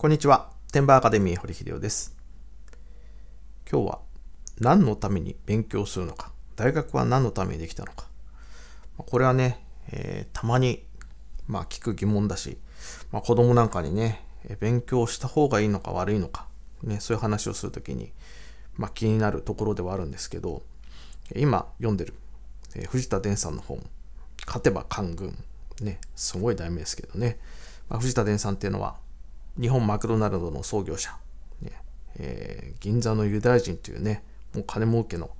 こんにちは。テンバーアカデミー堀秀夫です。今日は何のために勉強するのか、大学は何のためにできたのか。これはね、えー、たまに、まあ、聞く疑問だし、まあ、子供なんかにね、勉強した方がいいのか悪いのか、ね、そういう話をするときに、まあ、気になるところではあるんですけど、今読んでる、えー、藤田伝さんの本、勝てば官軍。ね、すごい題名ですけどね。まあ、藤田伝さんっていうのは、日本マクドナルドの創業者、ねえー、銀座のユダヤ人というね、もう金儲けの、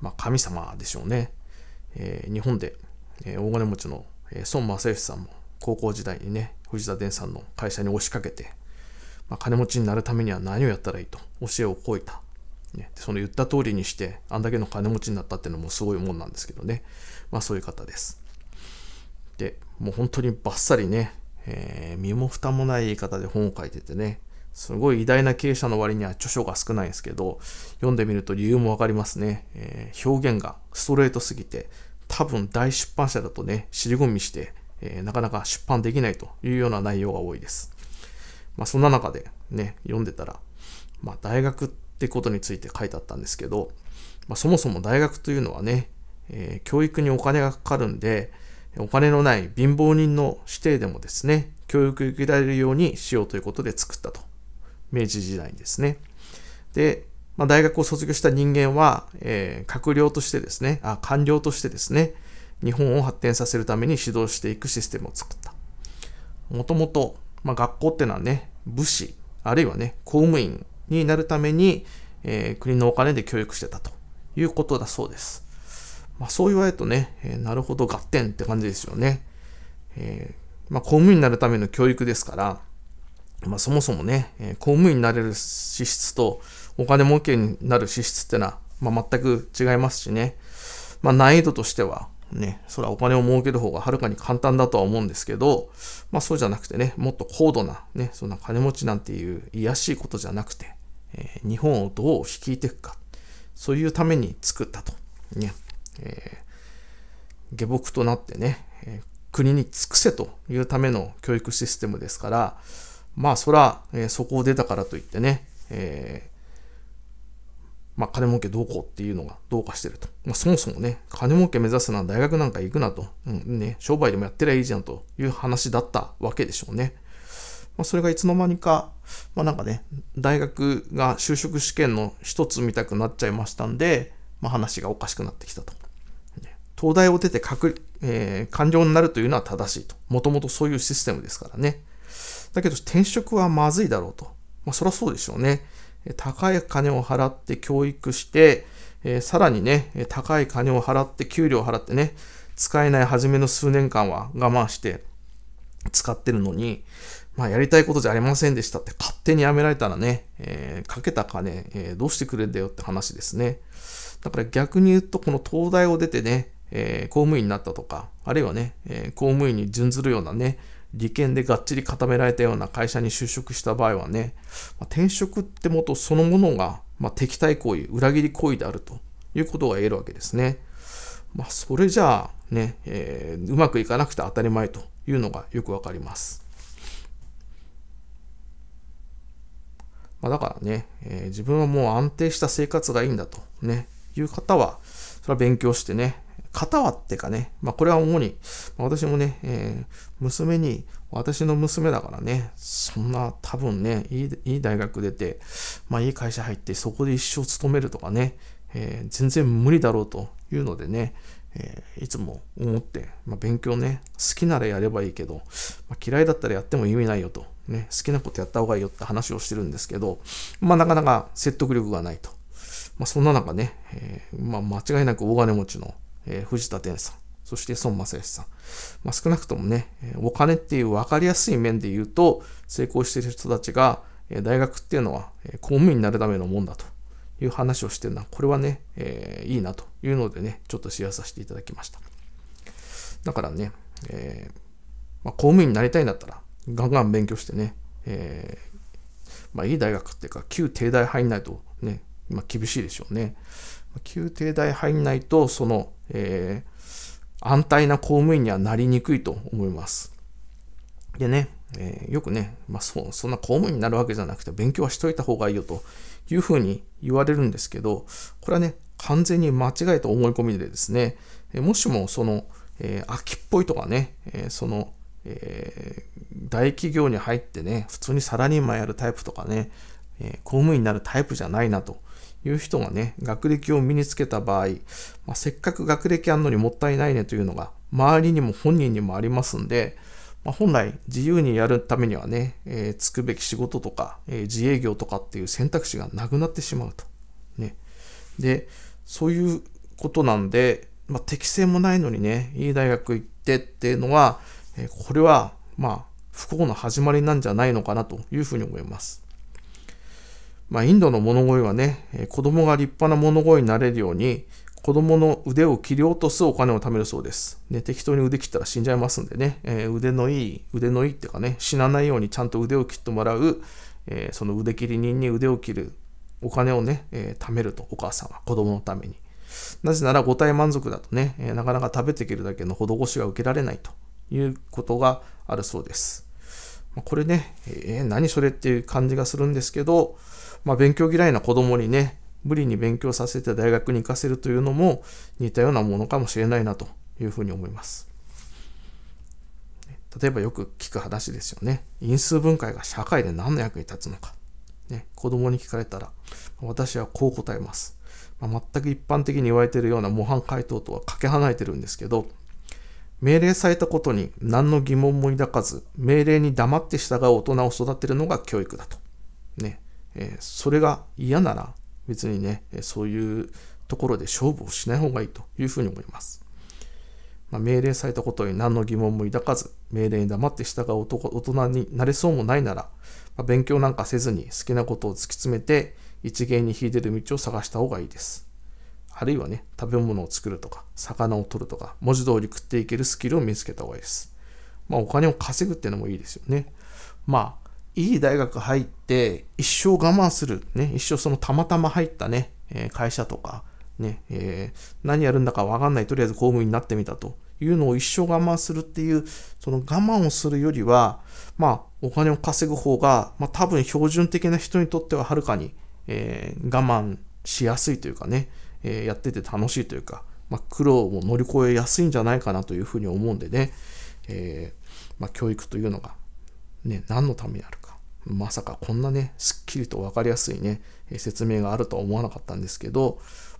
まあ、神様でしょうね。えー、日本で、えー、大金持ちの、えー、孫正義さんも高校時代にね、藤田伝さんの会社に押しかけて、まあ、金持ちになるためには何をやったらいいと教えを請いた。ね、その言った通りにして、あんだけの金持ちになったっていうのもすごいもんなんですけどね。まあそういう方です。で、もう本当にバッサリね、えー、身も蓋もない言い方で本を書いててね、すごい偉大な経営者の割には著書が少ないんですけど、読んでみると理由もわかりますね。えー、表現がストレートすぎて、多分大出版社だとね、尻込みして、えー、なかなか出版できないというような内容が多いです。まあ、そんな中でね、読んでたら、まあ、大学ってことについて書いてあったんですけど、まあ、そもそも大学というのはね、えー、教育にお金がかかるんで、お金のない貧乏人の指定でもですね、教育受けられるようにしようということで作ったと。明治時代にですね。で、まあ、大学を卒業した人間は、えー、閣僚としてですね、あ、官僚としてですね、日本を発展させるために指導していくシステムを作った。もともと、まあ、学校ってのはね、武士、あるいはね、公務員になるために、えー、国のお金で教育してたということだそうです。まあ、そう言われるとね、えー、なるほど、合点って感じですよね。えー、まあ、公務員になるための教育ですから、まあ、そもそもね、えー、公務員になれる資質とお金儲けになる資質ってのは、まあ、全く違いますしね、まあ、難易度としては、ね、それはお金を儲ける方がはるかに簡単だとは思うんですけど、まあ、そうじゃなくてね、もっと高度な、ね、そんな金持ちなんていう卑しいことじゃなくて、えー、日本をどう率いていくか、そういうために作ったと。ねえー、下僕となってね、え国に尽くせというための教育システムですから、まあそら、えそこを出たからといってね、えまあ、金儲けどうこうっていうのがどうかしてると。まあ、そもそもね、金儲け目指すなら大学なんか行くなと、うんね、商売でもやってりゃいいじゃんという話だったわけでしょうね。まあ、それがいつの間にか、まあ、なんかね、大学が就職試験の一つ見たくなっちゃいましたんで、まあ、話がおかしくなってきたと。東大を出て閣、えー、官僚になるというのは正しいと。もともとそういうシステムですからね。だけど転職はまずいだろうと。まあ、そりゃそうでしょうね。高い金を払って教育して、えー、さらにね、高い金を払って給料を払ってね、使えない初めの数年間は我慢して使ってるのに、まあ、やりたいことじゃありませんでしたって勝手にやめられたらね、えー、かけた金、えー、どうしてくれんだよって話ですね。だから逆に言うと、この東大を出てね、えー、公務員になったとか、あるいはね、えー、公務員に準ずるようなね、利権でがっちり固められたような会社に就職した場合はね、まあ、転職ってもとそのものが、まあ、敵対行為、裏切り行為であるということが言えるわけですね。まあ、それじゃあね、えー、うまくいかなくて当たり前というのがよくわかります。まあ、だからね、えー、自分はもう安定した生活がいいんだと、ね、いう方は、それは勉強してね、片はってかね、まあ、これは主に、ま私もね、えー、娘に、私の娘だからね、そんな多分ね、いいいい大学出て、まあ、いい会社入って、そこで一生勤めるとかね、えー、全然無理だろうというのでね、えー、いつも思って、まあ、勉強ね、好きならやればいいけど、まあ、嫌いだったらやっても意味ないよと、ね、好きなことやった方がいいよって話をしてるんですけど、まあ、なかなか説得力がないと。まあ、そんな中ね、えー、まあ、間違いなく大金持ちのえー、藤田天さん、そして孫正義さん。まあ、少なくともね、お金っていう分かりやすい面で言うと、成功している人たちが、大学っていうのは公務員になるためのもんだという話をしてるのは、これはね、えー、いいなというのでね、ちょっとシェアさせていただきました。だからね、えー、まあ、公務員になりたいんだったら、ガンガン勉強してね、えー、まあ、いい大学っていうか、旧帝大入んないとね、今厳しいでしょうね。宮廷大入んないと、その、えー、安泰な公務員にはなりにくいと思います。でね、えー、よくね、まあそ、そんな公務員になるわけじゃなくて、勉強はしといた方がいいよというふうに言われるんですけど、これはね、完全に間違えた思い込みでですね、えもしもその、えー、秋っぽいとかね、えその、え大企業に入ってね、普通にサラリーマンやるタイプとかね、え公務員になるタイプじゃないなという人がね、学歴を身につけた場合、まあ、せっかく学歴あんのにもったいないねというのが、周りにも本人にもありますんで、まあ、本来自由にやるためにはね、えー、つくべき仕事とか、えー、自営業とかっていう選択肢がなくなってしまうと。ね。で、そういうことなんで、まあ、適性もないのにね、いい大学行ってっていうのは、えー、これは、まあ、不幸の始まりなんじゃないのかなというふうに思います。まあ、インドの物乞いはね、子供が立派な物乞いになれるように、子供の腕を切り落とすお金を貯めるそうです。ね、適当に腕切ったら死んじゃいますんでね、えー、腕のいい、腕のいいっていうかね、死なないようにちゃんと腕を切ってもらう、えー、その腕切り人に腕を切るお金をね、えー、貯めると、お母さんは子供のために。なぜなら、五体満足だとね、えなかなか食べていけるだけの施しが受けられないということがあるそうです。これね、え何それっていう感じがするんですけど、まあ、勉強嫌いな子供にね、無理に勉強させて大学に行かせるというのも似たようなものかもしれないなというふうに思います。例えばよく聞く話ですよね。因数分解が社会で何の役に立つのか。ね、子供に聞かれたら、私はこう答えます。まあ、全く一般的に言われているような模範解答とはかけ離れてるんですけど、命令されたことに何の疑問も抱かず、命令に黙って従う大人を育てるのが教育だと。ね。えそれが嫌なら別にね、そういうところで勝負をしない方がいいというふうに思います。まあ、命令されたことに何の疑問も抱かず、命令に黙って従う大人になれそうもないなら、まあ、勉強なんかせずに好きなことを突き詰めて、一芸に秀でる道を探した方がいいです。あるいはね、食べ物を作るとか、魚を取るとか、文字通り食っていけるスキルを見つけた方がいいです。まあ、お金を稼ぐっていうのもいいですよね。まあ、いい大学入って一生我慢する、ね、一生そのたまたま入ったね、え会社とかね、えー、何やるんだか分かんないとりあえず公務員になってみたというのを一生我慢するっていうその我慢をするよりは、まあ、お金を稼ぐ方が、まあ、多分標準的な人にとってははるかに、えー、我慢しやすいというかね、えー、やってて楽しいというか、まあ、苦労を乗り越えやすいんじゃないかなというふうに思うんでね、えーまあ、教育というのが、ね、何のためにあるか。まさかこんなね、すっきりと分かりやすいね、説明があるとは思わなかったんですけど、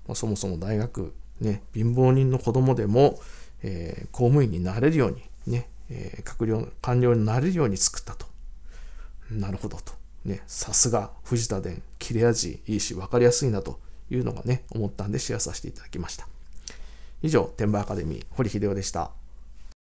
まあ、そもそも大学、ね、貧乏人の子供でも、えー、公務員になれるように、ね、えー、閣僚、官僚になれるように作ったと。なるほどと。ね、さすが藤田伝、切れ味いいし分かりやすいなというのがね、思ったんでシェアさせていただきました。以上、天馬アカデミー、堀秀夫でした。